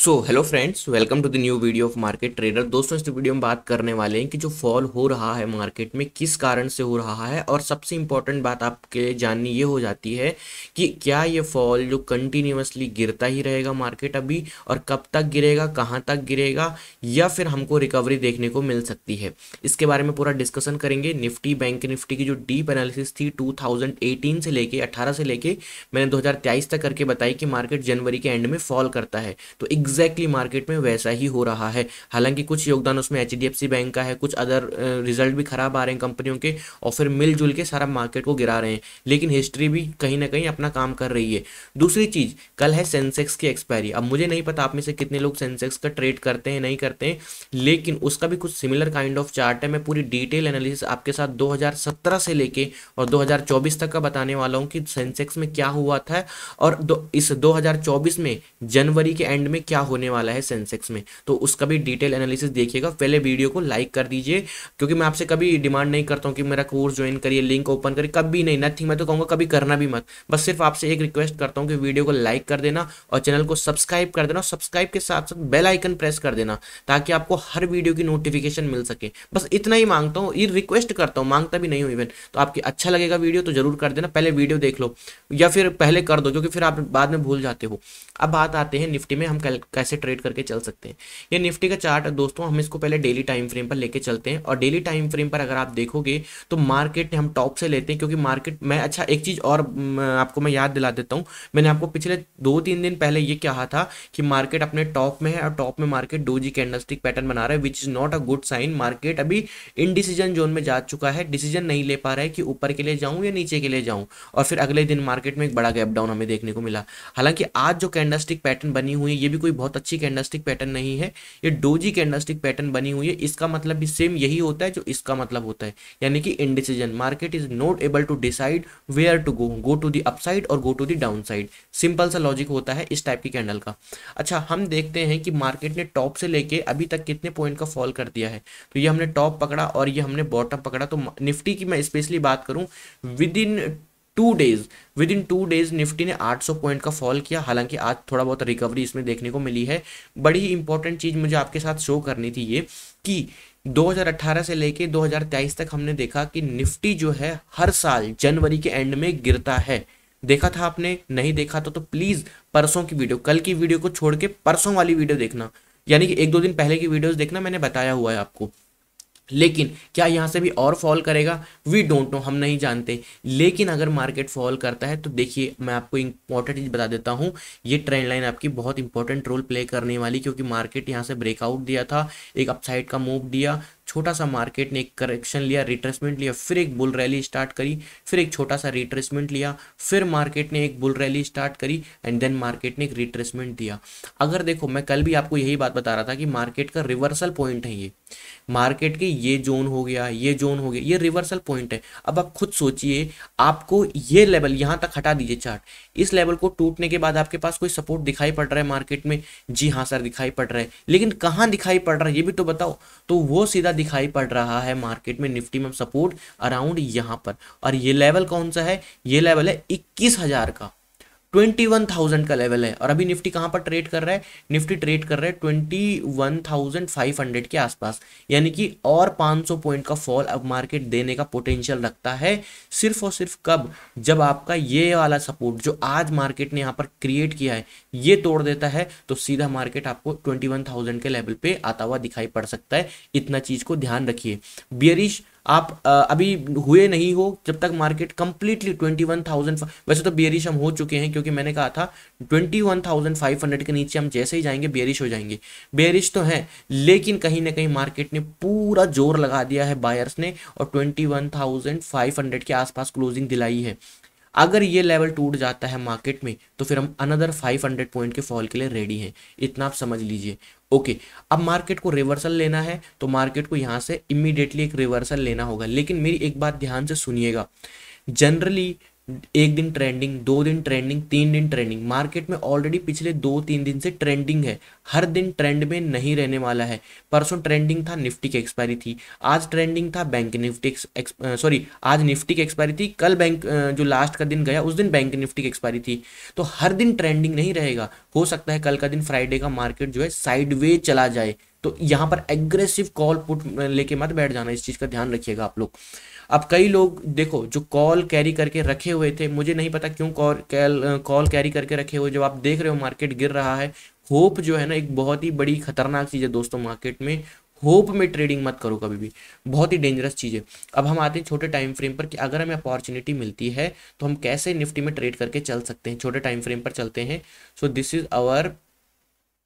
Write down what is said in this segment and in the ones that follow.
so hello friends welcome to the new video of market trader दोस्तों इस video में बात करने वाले हैं कि जो फॉल हो रहा है मार्केट में किस कारण से हो रहा है और सबसे इंपॉर्टेंट बात आपके जाननी ये हो जाती है कि क्या ये फॉल जो कंटिन्यूसली गिरता ही रहेगा मार्केट अभी और कब तक गिरेगा कहाँ तक गिरेगा या फिर हमको रिकवरी देखने को मिल सकती है इसके बारे में पूरा डिस्कशन करेंगे निफ्टी बैंक निफ्टी की जो डीप एनालिसिस थी टू से लेके अठारह से लेके मैंने दो तक करके बताई कि मार्केट जनवरी के एंड में फॉल करता है तो एक एग्जैक्टली मार्केट में वैसा ही हो रहा है हालांकि कुछ योगदान उसमें एच बैंक का है कुछ अदर रिजल्ट भी खराब आ रहे हैं कंपनियों के और फिर मिलजुल के सारा मार्केट को गिरा रहे हैं लेकिन हिस्ट्री भी कहीं ना कहीं अपना काम कर रही है दूसरी चीज़ कल है सेंसेक्स की एक्सपायरी अब मुझे नहीं पता आप में से कितने लोग सेंसेक्स का ट्रेड करते हैं नहीं करते हैं लेकिन उसका भी कुछ सिमिलर काइंड ऑफ चार्ट है मैं पूरी डिटेल एनालिसिस आपके साथ 2017 से लेके और 2024 तक का बताने वाला हूँ कि सेंसेक्स में क्या हुआ था और इस 2024 में जनवरी के एंड में क्या क्या अच्छा होने वाला है सेंसेक्स में तो उसका भी डिटेल एनालिसिस देखिएगा पहले वीडियो को लाइक कर दीजिए क्योंकि मैं आपसे कभी डिमांड नहीं करता हूँ कि मेरा कोर्स ज्वाइन करिए लिंक ओपन करिए कभी नहीं नथिंग मैं तो कहूँगा कभी करना भी मत बस सिर्फ आपसे एक रिक्वेस्ट करता हूँ कि वीडियो को लाइक कर देना और चैनल को सब्सक्राइब कर देना सब्सक्राइब के साथ साथ बेल आइकन प्रेस कर देना ताकि आपको हर वीडियो की नोटिफिकेशन मिल सके बस इतना ही मांगता हूँ ये रिक्वेस्ट करता हूँ मांगता भी नहीं हूँ इवन तो आपकी अच्छा लगेगा वीडियो तो जरूर कर देना पहले वीडियो देख लो या फिर पहले कर दो क्योंकि फिर आप बाद में भूल जाते हो अब बात आते हैं निफ्टी में हम कैसे ट्रेड करके चल सकते हैं ये निफ्टी का चार्ट दोस्तों हम इसको पहले डेली टाइम फ्रेम पर लेके चलते हैं और डेली टाइम फ्रेम पर अगर आप देखोगे तो मार्केट हम टॉप से लेते हैं क्योंकि मार्केट मैं अच्छा एक चीज़ और आपको मैं याद दिला देता हूँ मैंने आपको पिछले दो तीन दिन पहले ये कहा था कि मार्केट अपने टॉप में है और टॉप में मार्केट डोजी कैंडलस्टिक पैटर्न बना रहा है which is not a good sign market अभी इनडिसीजन जोन में जा चुका है डिसीजन नहीं ले पा रहा है कि ऊपर के लिए जाऊँ या नीचे के लिए जाऊँ और फिर अगले दिन मार्केट में एक बड़ा गैप डाउन हमें देखने को मिला हालांकि आज जो कैंडलस्टिक पैटर्न बनी हुई है ये भी कोई बहुत अच्छी कैंडलस्टिक पैटर्न नहीं है ये डोजी कैंडलस्टिक पैटर्न बनी हुई है इसका मतलब भी सेम यही होता है जो इसका मतलब होता है यानी कि indecision market is not able to decide where to go go to the upside और go to the downside simple सा लॉजिक होता है इस टाइप की कैंडल का अच्छा हम देखते हैं कि मार्केट ने टॉप से लेके अभी तक कितने पॉइंट का फॉल कर दिया है तो ये हमने टॉप पकड़ा और ये हमने बॉटम पकड़ा तो निफ्टी की मैं स्पेशली बात करूँ within two days within two days Nifty ने 800 पॉइंट का फॉल किया हालांकि आज थोड़ा बहुत रिकवरी इसमें देखने को मिली है बड़ी ही इंपॉर्टेंट चीज़ मुझे आपके साथ शो करनी थी ये कि 2018 से लेके 2023 तक हमने देखा कि निफ्टी जो है हर साल जनवरी के एंड में गिरता है देखा था आपने नहीं देखा था तो प्लीज़ तो परसों की वीडियो कल की वीडियो को छोड़ के परसों वाली वीडियो देखना यानी कि एक दो दिन पहले की वीडियोस देखना मैंने बताया हुआ है आपको लेकिन क्या यहाँ से भी और फॉल करेगा वी डोंट नो हम नहीं जानते लेकिन अगर मार्केट फॉल करता है तो देखिए मैं आपको इंपॉर्टेंट चीज़ बता देता हूँ ये ट्रेंड लाइन आपकी बहुत इंपॉर्टेंट रोल प्ले करने वाली क्योंकि मार्केट यहाँ से ब्रेकआउट दिया था एक अपसाइड का मूव दिया छोटा सा मार्केट ने एक करेक्शन लिया रिट्रेसमेंट लिया फिर एक बुल रैली स्टार्ट करी फिर एक छोटा सा रिट्रेसमेंट लिया फिर मार्केट ने एक बुल रैली स्टार्ट करी एंड देन मार्केट ने एक रिट्रेसमेंट दिया अगर देखो मैं कल भी आपको यही बात बता रहा था कि मार्केट का रिवर्सल पॉइंट है ये मार्केट के ये जोन हो गया ये जोन हो गया ये रिवर्सल पॉइंट है अब आप खुद सोचिए आपको ये लेवल यहाँ तक हटा दीजिए चार्ट इस लेवल को टूटने के बाद आपके पास कोई सपोर्ट दिखाई पड़ रहा है मार्केट में जी हाँ सर दिखाई पड़ रहा है लेकिन कहाँ दिखाई पड़ रहा है ये भी तो बताओ तो वो सीधा दिखाई पड़ रहा है मार्केट में निफ्टी में सपोर्ट अराउंड यहाँ पर और ये लेवल कौन सा है ये लेवल है इक्कीस हजार का ट्वेंटी वन थाउजेंड का लेवल है और अभी निफ्टी कहाँ पर ट्रेड कर रहा है निफ्टी ट्रेड कर रहा है twenty one thousand five hundred के आसपास यानी कि और पाँच सौ पॉइंट का फॉल अब मार्केट देने का पोटेंशियल रखता है सिर्फ और सिर्फ कब जब आपका ये वाला सपोर्ट जो आज मार्केट ने यहाँ पर क्रिएट किया है ये तोड़ देता है तो सीधा मार्केट आपको ट्वेंटी वन थाउजेंड के लेवल पे आता हुआ दिखाई पड़ सकता है इतना चीज़ को ध्यान रखिए बियरिश आप अभी हुए नहीं हो जब तक market completely twenty one thousand वैसे तो बियरिश हम हो चुके हैं क्योंकि मैंने कहा था twenty one thousand five hundred के नीचे हम जैसे ही जाएंगे बियरिश हो जाएंगे बियरिश तो है लेकिन कहीं ना कहीं मार्केट ने पूरा जोर लगा दिया है बायर्स ने और twenty one thousand five hundred के आसपास क्लोजिंग दिलाई है अगर ये लेवल टूट जाता है मार्केट में तो फिर हम अनदर 500 पॉइंट के फॉल के लिए रेडी हैं इतना आप समझ लीजिए ओके अब मार्केट को रिवर्सल लेना है तो मार्केट को यहाँ से इमिडिएटली एक रिवर्सल लेना होगा लेकिन मेरी एक बात ध्यान से सुनिएगा जनरली एक दिन ट्रेंडिंग दो दिन ट्रेंडिंग तीन दिन ट्रेंडिंग मार्केट में ऑलरेडी पिछले दो तीन दिन से ट्रेंडिंग है हर दिन ट्रेंड में नहीं रहने वाला है परसों ट्रेंडिंग था निफ्टी की एक्सपायरी थी आज ट्रेंडिंग था बैंक निफ्टी सॉरी आज निफ्टी की एक्सपायरी थी कल बैंक जो लास्ट का दिन गया उस दिन बैंक निफ्टी की एक्सपायरी थी तो हर दिन ट्रेंडिंग नहीं रहेगा हो सकता है कल का दिन फ्राइडे का मार्केट जो है साइडवे चला जाए तो यहाँ पर एग्रेसिव कॉल पुट लेके मत बैठ जाना इस चीज़ का ध्यान रखिएगा आप लोग अब कई लोग देखो जो कॉल कैरी करके रखे हुए थे मुझे नहीं पता क्यों कॉल कॉल कैरी करके रखे हुए जब आप देख रहे हो मार्केट गिर रहा है होप जो है ना एक बहुत ही बड़ी खतरनाक चीज़ है दोस्तों मार्केट में होप में ट्रेडिंग मत करो कभी भी बहुत ही डेंजरस चीज़ है अब हम आते हैं छोटे टाइम फ्रेम पर कि अगर हमें अपॉर्चुनिटी मिलती है तो हम कैसे निफ्टी में ट्रेड करके चल सकते हैं छोटे टाइम फ्रेम पर चलते हैं so this is our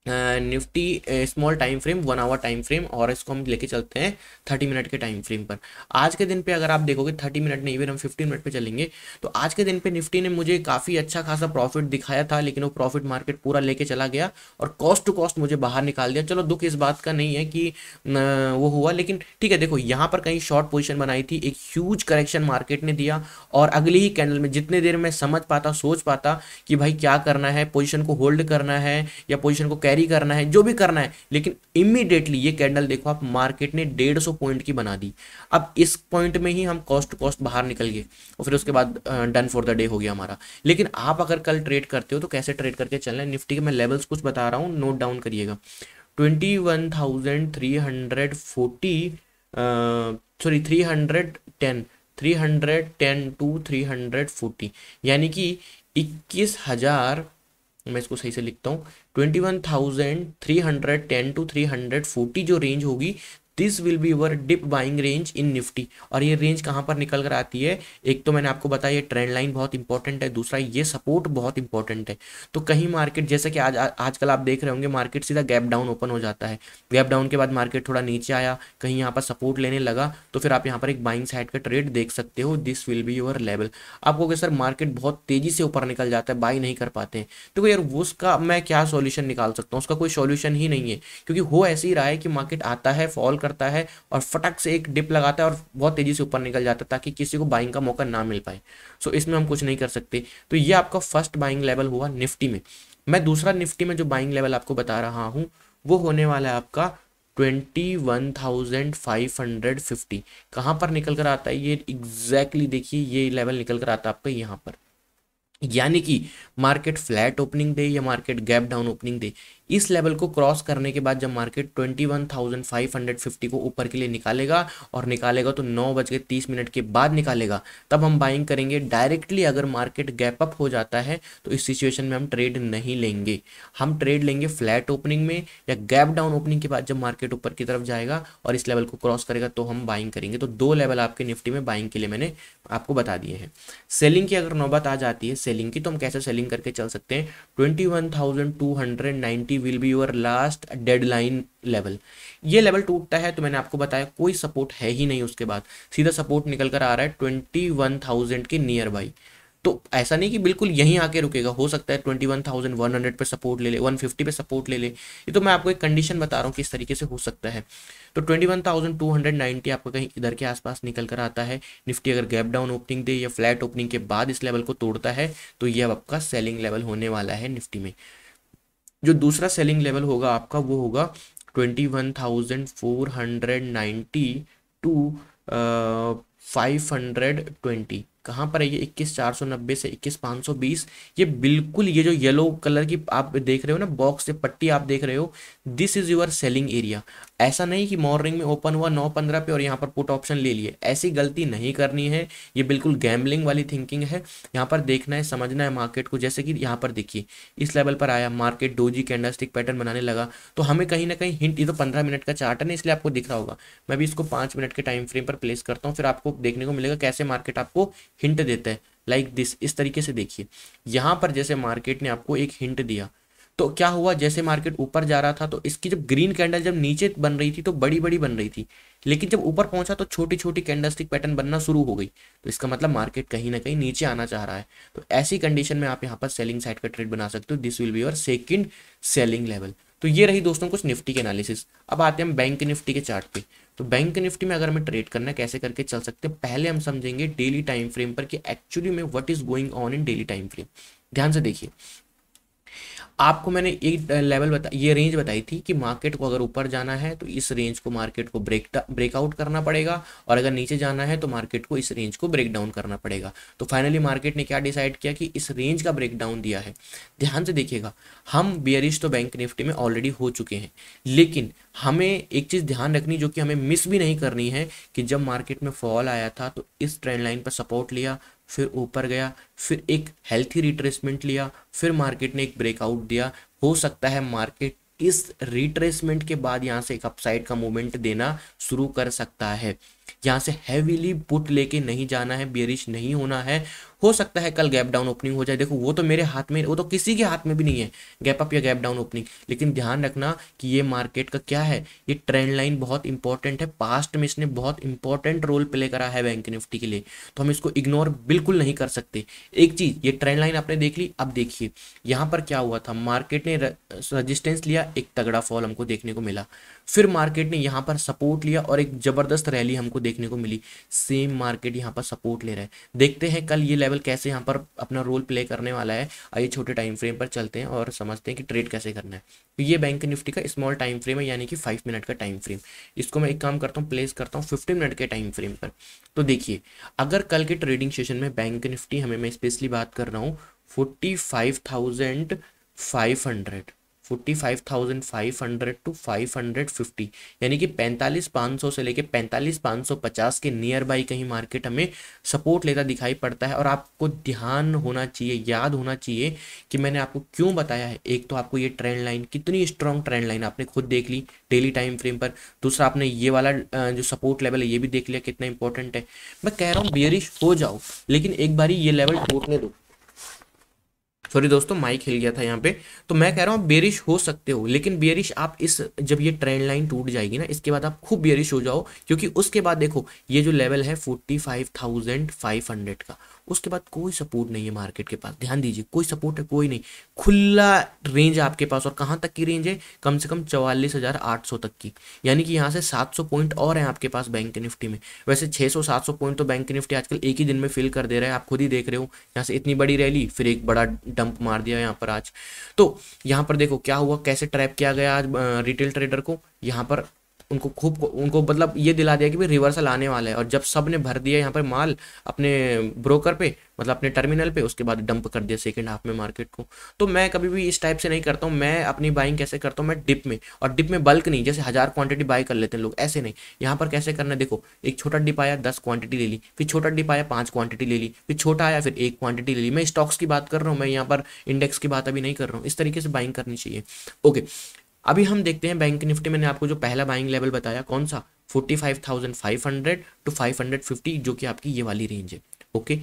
Nifty small time frame one hour time frame और इसको हम लेके चलते हैं थर्टी मिनट के टाइम फ्रेम पर आज के दिन पे अगर आप देखोगे थर्टी मिनट नहीं फिर हम फिफ्टी मिनट पे चलेंगे तो आज के दिन पे निफ्टी ने मुझे काफ़ी अच्छा खासा प्रॉफिट दिखाया था लेकिन वो प्रॉफिट मार्केट पूरा लेके चला गया और कॉस्ट टू कॉस्ट मुझे बाहर निकाल दिया चलो दुख इस बात का नहीं है कि वो हुआ लेकिन ठीक है देखो यहाँ पर कहीं शॉर्ट पोजिशन बनाई थी एक ह्यूज करेक्शन मार्केट ने दिया और अगली ही कैंडल में जितने देर में समझ पाता सोच पाता कि भाई क्या करना है पोजिशन को होल्ड करना है या पोजिशन को कैसे कैरी करना है जो भी करना है लेकिन इमीडिएटली ये कैंडल देखो आप मार्केट ने डेढ़ सौ पॉइंट की बना दी अब इस पॉइंट में ही हम कॉस्ट टू कॉस्ट बाहर निकल गए और फिर उसके बाद डन फॉर द डे हो गया हमारा लेकिन आप अगर कल ट्रेड करते हो तो कैसे ट्रेड करके चल रहे निफ्टी के मैं लेवल्स कुछ बता रहा हूँ नोट डाउन करिएगा twenty one thousand three hundred forty sorry three hundred ten three hundred ten to three hundred forty यानी कि इक्कीस हज़ार मैं इसको सही से लिखता हूँ twenty one thousand three hundred ten to three hundred forty जो रेंज होगी this will be our dip buying range in Nifty और ये रेंज कहाँ पर निकल कर आती है एक तो मैंने आपको बताया ये ट्रेंड लाइन बहुत इंपॉर्टेंट है दूसरा ये सपोर्ट बहुत इंपॉर्टेंट है तो कहीं मार्केट जैसे कि आज आजकल आप देख रहे होंगे मार्केट सीधा गैप डाउन ओपन हो जाता है गैप डाउन के बाद मार्केट थोड़ा नीचे आया कहीं यहाँ पर सपोर्ट लेने लगा तो फिर आप यहाँ पर एक बाइंग साइड का ट्रेड देख सकते हो this will be your level आपको कहे सर मार्केट बहुत तेजी से ऊपर निकल जाता है बाई नहीं कर पाते हैं तो यार उसका मैं क्या सोल्यूशन निकाल सकता हूँ उसका कोई सोल्यूशन ही नहीं है क्योंकि हो ऐसे ही रहा है कि मार्केट आता है फॉल करता है और फटक से एक डिप लगाता है और बहुत तेज़ी से ऊपर निकल जाता है ताकि किसी को बाइंग का मौका ना मिल पाए सो so, इसमें हम कुछ नहीं कर सकते तो ये आपका फर्स्ट बाइंग लेवल हुआ निफ्टी में मैं दूसरा निफ्टी में जो बाइंग लेवल आपको बता रहा हूँ वो होने वाला है आपका twenty one thousand five hundred fifty कहाँ पर निकल कर आता है ये एग्जैक्टली देखिए ये लेवल निकल कर आता है आपका यहाँ पर यानी कि मार्केट फ्लैट ओपनिंग दे या मार्केट गैप डाउन ओपनिंग दे इस लेवल को क्रॉस करने के बाद जब मार्केट 21,550 को ऊपर के लिए निकालेगा और निकालेगा तो नौ बज के तीस मिनट के बाद निकालेगा तब हम बाइंग करेंगे डायरेक्टली अगर मार्केट गैप अप हो जाता है तो इस सिचुएशन में हम ट्रेड नहीं लेंगे हम ट्रेड लेंगे फ्लैट ओपनिंग में या गैप डाउन ओपनिंग के बाद जब मार्केट ऊपर की तरफ जाएगा और इस लेवल को क्रॉस करेगा तो हम बाइंग करेंगे तो दो लेवल आपके निफ्टी में बाइंग के लिए मैंने आपको बता दिए हैं सेलिंग की अगर नौबत आ जाती है सेलिंग की तो हम कैसे सेलिंग करके चल सकते हैं twenty fifty will be your last deadline level ये लेवल टूटता है तो मैंने आपको बताया कोई सपोर्ट है ही नहीं उसके बाद सीधा सपोर्ट निकल कर आ रहा है ट्वेंटी वन थाउजेंड के नियर बाई तो ऐसा नहीं कि बिल्कुल यहीं आके रुकेगा हो सकता है twenty one thousand one hundred पर सपोर्ट ले ले वन फिफ्टी पर सपोर्ट ले ले ये तो मैं आपको एक कंडीशन बता रहा हूँ कि इस तरीके से हो सकता है तो twenty one thousand two hundred ninety आपको कहीं इधर के आसपास निकल कर आता है निफ्टी अगर गैप डाउन ओपनिंग दे या फ्लैट ओपनिंग के बाद इस लेवल को तोड़ता है तो यह आपका सेलिंग लेवल होने वाला है निफ्टी में जो दूसरा सेलिंग लेवल होगा आपका वो होगा twenty one thousand four hundred ninety two five hundred twenty कहाँ पर है ये इक्कीस चार सौ नब्बे से इक्कीस पाँच सौ बीस ये बिल्कुल ये जो येलो कलर की आप देख रहे हो ना बॉक्स से पट्टी आप देख रहे हो this is your selling area ऐसा नहीं कि मॉर्निंग में ओपन हुआ नौ पंद्रह पे और यहाँ पर पुट ऑप्शन ले लिए ऐसी गलती नहीं करनी है ये बिल्कुल गैम्बलिंग वाली थिंकिंग है यहाँ पर देखना है समझना है मार्केट को जैसे कि यहाँ पर देखिए इस लेवल पर आया market doji candle stick pattern बनाने लगा तो हमें कहीं ना कहीं हिंट ये तो पंद्रह मिनट का चार्ट है ना इसलिए आपको दिख रहा होगा मैं भी इसको पाँच मिनट के टाइम फ्रेम पर प्लेस करता हूँ फिर आपको देखने को मिलेगा कैसे मार्केट आपको हिंट देता है लाइक like दिस इस तरीके से देखिए यहाँ पर जैसे मार्केट ने आपको एक हिंट दिया तो क्या हुआ जैसे मार्केट ऊपर जा रहा था तो इसकी जब ग्रीन कैंडल जब नीचे बन रही थी तो बड़ी बड़ी बन रही थी लेकिन जब ऊपर पहुंचा तो छोटी छोटी कैंडलस्टिक पैटर्न बनना शुरू हो गई तो इसका मतलब मार्केट कहीं ना कहीं नीचे आना चाह रहा है तो ऐसी कंडीशन में आप यहाँ पर सेलिंग साइड का ट्रेड बना सकते हो this will be your second selling level तो ये रही दोस्तों कुछ निफ्टी के एनालिसिस अब आते हैं बैंक निफ्टी के चार्ट पे तो बैंक निफ्टी में अगर हमें ट्रेड करना है कैसे करके चल सकते हैं पहले हम समझेंगे डेली टाइम फ्रेम पर कि एक्चुअली में what is going on in daily time frame ध्यान से देखिए आपको मैंने एक लेवल बता ये रेंज बताई थी कि मार्केट को अगर ऊपर जाना है तो इस रेंज को मार्केट को ब्रेक ब्रेकआउट करना पड़ेगा और अगर नीचे जाना है तो मार्केट को इस रेंज को ब्रेक डाउन करना पड़ेगा तो फाइनली मार्केट ने क्या डिसाइड किया कि इस रेंज का ब्रेक डाउन दिया है ध्यान से देखिएगा हम बियरिश तो बैंक निफ्टी में ऑलरेडी हो चुके हैं लेकिन हमें एक चीज़ ध्यान रखनी जो कि हमें मिस भी नहीं करनी है कि जब मार्केट में फॉल आया था तो इस ट्रेंड लाइन पर सपोर्ट लिया फिर ऊपर गया फिर एक हेल्थी रिट्रेसमेंट लिया फिर मार्केट ने एक ब्रेकआउट दिया हो सकता है मार्केट इस रिट्रेसमेंट के बाद यहाँ से एक अपसाइड का मूवमेंट देना शुरू कर सकता है यहाँ से हैवीली पुट लेके नहीं जाना है बेरिश नहीं होना है हो सकता है कल गैप डाउन ओपनिंग हो जाए देखो वो तो मेरे हाथ में वो तो किसी के हाथ में भी नहीं है गैप अप या गैप डाउन ओपनिंग लेकिन ध्यान रखना कि ये मार्केट का क्या है ये ट्रेंड लाइन बहुत इंपॉर्टेंट है पास्ट में इसने बहुत इंपॉर्टेंट रोल प्ले करा है बैंक निफ्टी के लिए तो हम इसको इग्नोर बिल्कुल नहीं कर सकते एक चीज ये ट्रेंड लाइन आपने देख ली अब देखिए यहाँ पर क्या हुआ था मार्केट ने रजिस्टेंस लिया एक तगड़ा फॉल हमको देखने को मिला फिर मार्केट ने यहाँ पर सपोर्ट लिया और एक जबरदस्त रैली हमको देखने को मिली सेम मार्केट यहाँ पर सपोर्ट ले रहा है देखते हैं कल ये लेवल लेवल कैसे यहाँ पर अपना रोल प्ले करने वाला है आइए छोटे टाइम फ्रेम पर चलते हैं और समझते हैं कि ट्रेड कैसे करना है तो ये बैंक निफ्टी का स्मॉल टाइम फ्रेम है यानी कि फाइव मिनट का टाइम फ्रेम इसको मैं एक काम करता हूँ प्लेस करता हूँ फिफ्टीन मिनट के टाइम फ्रेम पर तो देखिए अगर कल के ट्रेडिंग सेशन में बैंक निफ्टी हमें मैं स्पेशली बात कर रहा हूँ forty forty five thousand five hundred two five hundred fifty यानी कि पैंतालीस पाँच सौ से लेके पैंतालीस पाँच सौ पचास के नियर बाई कहीं मार्केट हमें सपोर्ट लेता दिखाई पड़ता है और आपको ध्यान होना चाहिए याद होना चाहिए कि मैंने आपको क्यों बताया है एक तो आपको ये ट्रेंड लाइन कितनी स्ट्रॉन्ग ट्रेंड लाइन आपने खुद देख ली डेली टाइम फ्रेम पर दूसरा आपने ये वाला जो सपोर्ट लेवल है ये भी देख लिया कितना इंपॉर्टेंट है मैं कह रहा हूँ बियरिश हो जाओ लेकिन एक बारी ये लेवल टूटने दो सॉरी दोस्तों माइक हिल गया था यहाँ पे तो मैं कह रहा हूँ बेरिश हो सकते हो लेकिन बेरिश आप इस जब ये ट्रेंड लाइन टूट जाएगी ना इसके बाद आप खूब बेरिश हो जाओ क्योंकि उसके बाद देखो ये जो लेवल है forty five thousand five hundred का उसके बाद कोई सपोर्ट नहीं है मार्केट के पास ध्यान दीजिए कोई सपोर्ट है कोई नहीं खुला रेंज आपके पास और कहाँ तक की रेंज है कम से कम चवालीस हज़ार आठ सौ तक की यानी कि यहाँ से सात सौ पॉइंट और हैं आपके पास बैंक निफ्टी में वैसे छः सौ सात सौ पॉइंट तो बैंक निफ्टी आजकल एक ही दिन में फिल कर दे रहा है आप खुद ही देख रहे हो यहाँ से इतनी बड़ी रैली फिर एक बड़ा डंप मार दिया यहाँ पर आज तो यहाँ पर देखो क्या हुआ कैसे ट्रैप किया गया आज रिटेल ट्रेडर को यहाँ पर उनको खूब उनको मतलब ये दिला दिया कि भाई रिवर्सल आने वाला है और जब सब ने भर दिया यहाँ पर माल अपने ब्रोकर पे मतलब अपने टर्मिनल पे उसके बाद डंप कर दिया सेकेंड हाफ में मार्केट को तो मैं कभी भी इस टाइप से नहीं करता हूँ मैं अपनी बाइंग कैसे करता हूँ मैं डिप में और डिप में बल्क नहीं जैसे हज़ार क्वांटिटी बाई कर लेते हैं लोग ऐसे नहीं यहाँ पर कैसे करना देखो एक छोटा डिप आया दस क्वांटिटी ले ली फिर छोटा डिप आया पाँच क्वांटिटी ले ली फिर छोटा आया फिर एक क्वांटिटी ले ली मैं स्टॉक्स की बात कर रहा हूँ मैं यहाँ पर इंडेक्स की बात अभी नहीं कर रहा हूँ इस तरीके से बाइंग करनी चाहिए ओके अभी हम देखते हैं बैंक निफ्टी मैंने आपको जो पहला बाइंग लेवल बताया कौन सा forty five thousand five hundred two five hundred fifty जो कि आपकी ये वाली रेंज है ओके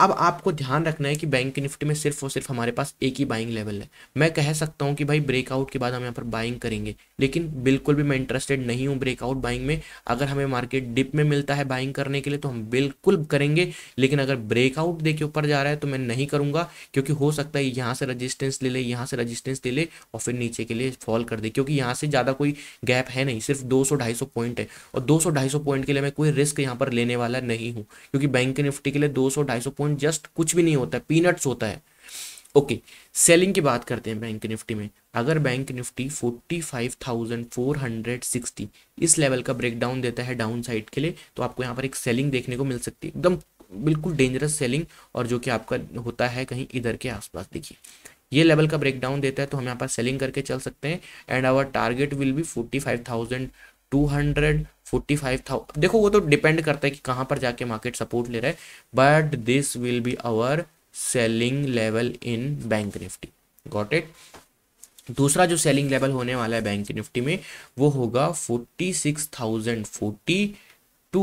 अब आपको ध्यान रखना है कि बैंक निफ्टी में सिर्फ और सिर्फ हमारे पास एक ही बाइंग लेवल है मैं कह सकता हूं कि भाई ब्रेकआउट के बाद हम यहाँ पर बाइंग करेंगे लेकिन बिल्कुल भी मैं इंटरेस्टेड नहीं हूं ब्रेकआउट बाइंग में अगर हमें मार्केट डिप में मिलता है बाइंग करने के लिए तो हम बिल्कुल करेंगे लेकिन अगर ब्रेकआउट देखिए ऊपर जा रहा है तो मैं नहीं करूंगा क्योंकि हो सकता है यहाँ से रजिस्टेंस ले ले यहाँ से रजिस्टेंस ले ले और फिर नीचे के लिए फॉल कर दे क्योंकि यहाँ से ज़्यादा कोई गैप है नहीं सिर्फ दो सौ पॉइंट है और दो सौ पॉइंट के लिए मैं कोई रिस्क यहाँ पर लेने वाला नहीं हूँ क्योंकि बैंक निफ्टी के लिए दो सौ पॉइंट कॉमन जस्ट कुछ भी नहीं होता है पीनट्स होता है ओके सेलिंग की बात करते हैं बैंक निफ्टी में अगर बैंक निफ्टी 45,460 इस लेवल का ब्रेकडाउन देता है डाउन साइड के लिए तो आपको यहाँ पर एक सेलिंग देखने को मिल सकती है एकदम बिल्कुल डेंजरस सेलिंग और जो कि आपका होता है कहीं इधर के आसपास देखिए ये लेवल का ब्रेकडाउन देता है तो हम यहाँ पर सेलिंग करके चल सकते हैं and our target will be forty five thousand two hundred forty five देखो वो तो डिपेंड करता है कि कहाँ पर जाके मार्केट सपोर्ट ले रहा है but this will be our selling level in Bank Nifty got it दूसरा जो सेलिंग लेवल होने वाला है बैंक निफ्टी में वो होगा forty six thousand forty two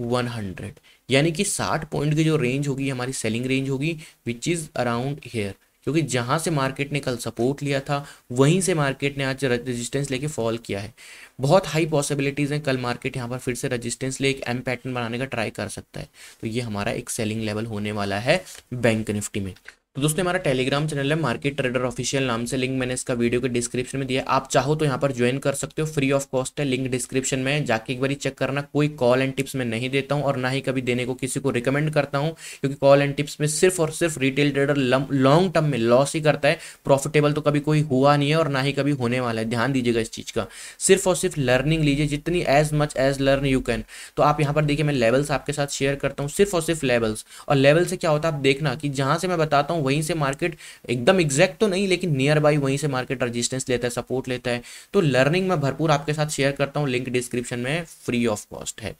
one hundred यानी कि साठ पॉइंट की जो रेंज होगी हमारी सेलिंग रेंज होगी विच इज़ अराउंड हेयर क्योंकि जहाँ से मार्केट ने कल सपोर्ट लिया था वहीं से मार्केट ने आज रजिस्टेंस लेके फॉल किया है बहुत हाई पॉसिबिलिटीज़ हैं कल मार्केट यहाँ पर फिर से रजिस्टेंस ले एक एम पैटर्न बनाने का ट्राई कर सकता है तो ये हमारा एक सेलिंग लेवल होने वाला है बैंक निफ्टी में तो दोस्तों हमारा टेलीग्राम चैनल है मार्केट ट्रेडर ऑफिशियल नाम से लिंक मैंने इसका वीडियो के डिस्क्रिप्शन में दिया आप चाहो तो यहाँ पर ज्वाइन कर सकते हो फ्री ऑफ कॉस्ट है लिंक डिस्क्रिप्शन में जाके एक बार चेक करना कोई कॉल एंड टिप्स मैं नहीं देता हूँ और ना ही कभी देने को किसी को रिकमेंड करता हूँ क्योंकि कॉल एंड टिप्स में सिर्फ और सिर्फ रिटेल ट्रेडर लॉन्ग टर्म में लॉस ही करता है प्रॉफिटेबल तो कभी कोई हुआ नहीं है और ना ही कभी होने वाला है ध्यान दीजिएगा इस चीज़ का सिर्फ और सिर्फ लर्निंग लीजिए जितनी as much as learn you can तो आप यहाँ पर देखिए मैं लेवल्स आपके साथ शेयर करता हूँ सिर्फ और सिर्फ लेवल्स और लेवल से क्या होता है आप देखना कि जहां से मैं बताता हूँ वहीं से मार्केट एकदम एग्जैक्ट तो नहीं लेकिन नियर बाई वहीं से मार्केट रजिस्टेंस लेता है सपोर्ट लेता है तो लर्निंग मैं भरपूर आपके साथ शेयर करता हूँ लिंक डिस्क्रिप्शन में फ्री ऑफ कॉस्ट है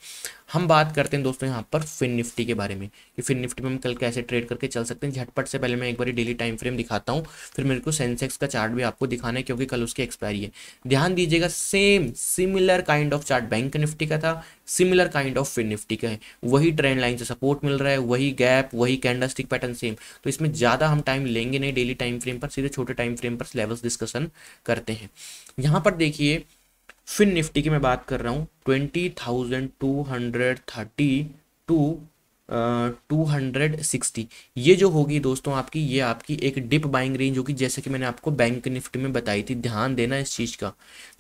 हम बात करते हैं दोस्तों यहाँ पर फिन निफ्टी के बारे में कि फिन निफ्टी में हम कल कैसे ट्रेड करके चल सकते हैं झटपट से पहले मैं एक बार डेली टाइम फ्रेम दिखाता हूँ फिर मेरे को सेंसेक्स का चार्ट भी आपको दिखाना है क्योंकि कल उसकी एक्सपायरी है ध्यान दीजिएगा same similar kind of chart Bank Nifty का था similar kind of Fin Nifty का है वही ट्रेंड लाइन से सपोर्ट मिल रहा है वही गैप वही कैंडलस्टिक पैटर्न सेम तो इसमें ज़्यादा हम टाइम लेंगे नहीं डेली टाइम फ्रेम पर सीधे छोटे टाइम फ्रेम पर लेवल्स डिस्कशन करते हैं यहाँ पर देखिए फिर निफ्टी की मैं बात कर रहा हूँ twenty thousand two hundred thirty two two hundred sixty ये जो होगी दोस्तों आपकी ये आपकी एक डिप बाइंग रेंज होगी जैसे कि मैंने आपको बैंक निफ्टी में बताई थी ध्यान देना इस चीज़ का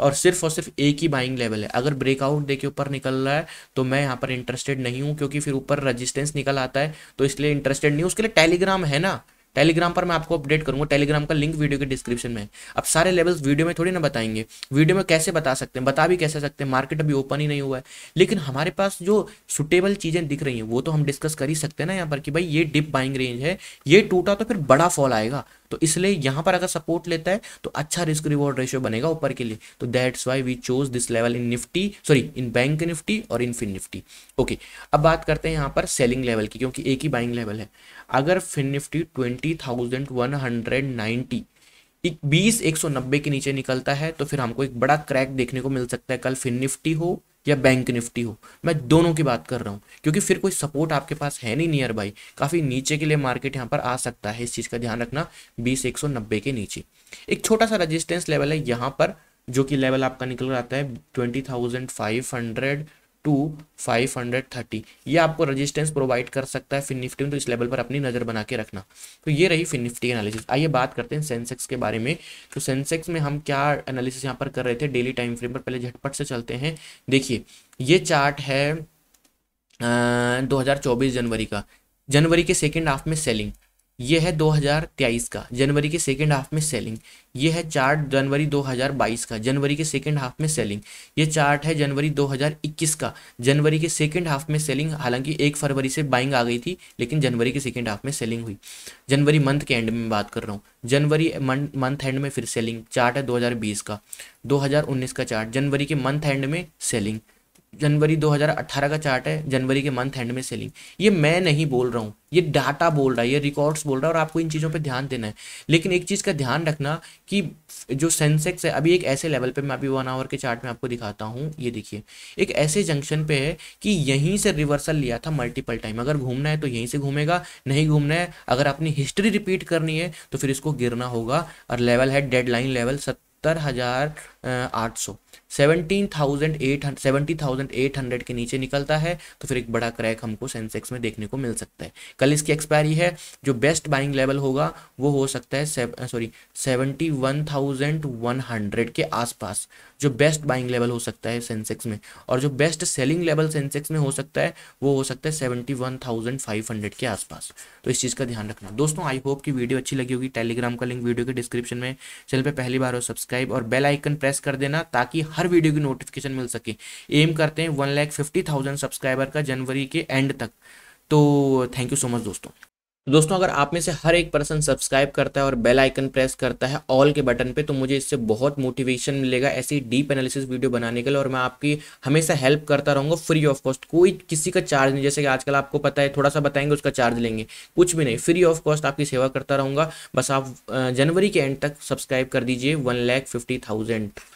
और सिर्फ और सिर्फ एक ही बाइंग लेवल है अगर ब्रेकआउट दे के ऊपर निकल रहा है तो मैं यहाँ पर इंटरेस्टेड नहीं हूँ क्योंकि फिर ऊपर रजिस्टेंस निकल आता है तो इसलिए इंटरेस्टेड नहीं हूँ उसके लिए टेलीग्राम है ना टेलीग्राम पर मैं आपको अपडेट करूंगा टेलीग्राम का लिंक वीडियो के डिस्क्रिप्शन में अब सारे लेवल्स वीडियो में थोड़ी ना बताएंगे वीडियो में कैसे बता सकते हैं बता भी कैसे सकते हैं मार्केट अभी ओपन ही नहीं हुआ है लेकिन हमारे पास जो सुटेबल चीज़ें दिख रही हैं वो तो हम डिस्कस कर ही सकते हैं ना यहाँ पर कि भाई ये डिप बाइंग रेंज है ये टूटा तो फिर बड़ा फॉल आएगा तो इसलिए यहां पर अगर सपोर्ट लेता है तो अच्छा रिस्क रिवॉर्ड रेशियो बनेगा ऊपर के लिए तो that's why we chose this level in Nifty sorry in Bank Nifty और इन फिन निफ्टी ओके अब बात करते हैं यहां पर सेलिंग लेवल की क्योंकि एक ही बाइंग लेवल है अगर Fin Nifty twenty thousand one hundred ninety बीस एक सौ नब्बे के नीचे निकलता है तो फिर हमको एक बड़ा क्रैक देखने को मिल सकता है कल फिर निफ्टी हो या बैंक निफ्टी हो मैं दोनों की बात कर रहा हूँ क्योंकि फिर कोई सपोर्ट आपके पास है नहीं नियर बाई काफ़ी नीचे के लिए मार्केट यहाँ पर आ सकता है इस चीज़ का ध्यान रखना बीस एक सौ नब्बे के नीचे एक छोटा सा रजिस्टेंस लेवल है यहाँ पर जो कि लेवल आपका निकल कर आता है twenty thousand five hundred two five hundred thirty ये आपको रेजिस्टेंस प्रोवाइड कर सकता है फिन निफ्टी में तो इस लेवल पर अपनी नज़र बना के रखना तो ये रही फिन निफ्टी एनालिसिस आइए बात करते हैं सेंसेक्स के बारे में तो सेंसेक्स में हम क्या एनालिसिस यहाँ पर कर रहे थे डेली टाइम फ्रेम पर पहले झटपट से चलते हैं देखिए ये चार्ट है दो जनवरी का जनवरी के सेकेंड हाफ में सेलिंग यह है 2023 का जनवरी के सेकेंड हाफ में सेलिंग ये है चार्ट जनवरी 2022 का जनवरी के सेकेंड हाफ में सेलिंग ये चार्ट है जनवरी 2021 का जनवरी के सेकेंड हाफ में सेलिंग हालांकि एक फरवरी से बाइंग आ गई थी लेकिन जनवरी के सेकेंड हाफ में सेलिंग हुई जनवरी मंथ के एंड में बात कर रहा हूँ जनवरी मंथ एंड में फिर सेलिंग चार्ट है बीस का उन्नीस का चार्ट जनवरी के मंथ एंड में सेलिंग जनवरी 2018 का चार्ट है जनवरी के मंथ एंड में सेलिंग ये मैं नहीं बोल रहा हूँ ये डाटा बोल रहा है ये रिकॉर्ड्स बोल रहा है और आपको इन चीज़ों पे ध्यान देना है लेकिन एक चीज़ का ध्यान रखना कि जो सेंसेक्स है अभी एक ऐसे लेवल पे मैं अभी वन आवर के चार्ट में आपको दिखाता हूँ ये देखिए एक ऐसे जंक्शन पे है कि यहीं से रिवर्सल लिया था मल्टीपल टाइम अगर घूमना है तो यहीं से घूमेगा नहीं घूमना है अगर अपनी हिस्ट्री रिपीट करनी है तो फिर इसको गिरना होगा और लेवल है डेड लाइन लेवल सत्तर हज़ार आठ सौ seventeen thousand eight seventy thousand eight hundred के नीचे निकलता है तो फिर एक बड़ा क्रैक हमको सेंसेक्स में देखने को मिल सकता है कल इसकी एक्सपायरी है जो बेस्ट बाइंग लेवल होगा वो हो सकता है sorry seventy one thousand one hundred के आसपास जो बेस्ट बाइंग लेवल हो सकता है सेंसेक्स में और जो बेस्ट सेलिंग लेवल सेंसेक्स में हो सकता है वो हो सकता है seventy one thousand five hundred के आसपास तो इस चीज़ का ध्यान रखना दोस्तों आई होप कि वीडियो अच्छी लगी होगी टेलीग्राम का लिंक वीडियो के डिस्क्रिप्शन में चैनल पर पहली बार हो सब्सक्राइब और बेल आइकन प्रेस प्रेस कर देना ताकि हर वीडियो की नोटिफिकेशन मिल सके एम करते हैं one lakh fifty thousand subscriber का जनवरी के एंड तक तो थैंक यू सो मच दोस्तों तो दोस्तों अगर आप में से हर एक पर्सन सब्सक्राइब करता है और बेल आइकन प्रेस करता है ऑल के बटन पे तो मुझे इससे बहुत मोटिवेशन मिलेगा ऐसी डीप एनालिसिस वीडियो बनाने के लिए और मैं आपकी हमेशा हेल्प करता रहूँगा फ्री ऑफ कॉस्ट कोई किसी का चार्ज नहीं जैसे कि आजकल आपको पता है थोड़ा सा बताएंगे उसका चार्ज लेंगे कुछ भी नहीं फ्री ऑफ कॉस्ट आपकी सेवा करता रहूँगा बस आप जनवरी के एंड तक सब्सक्राइब कर दीजिए वन लैख फिफ्टी थाउजेंड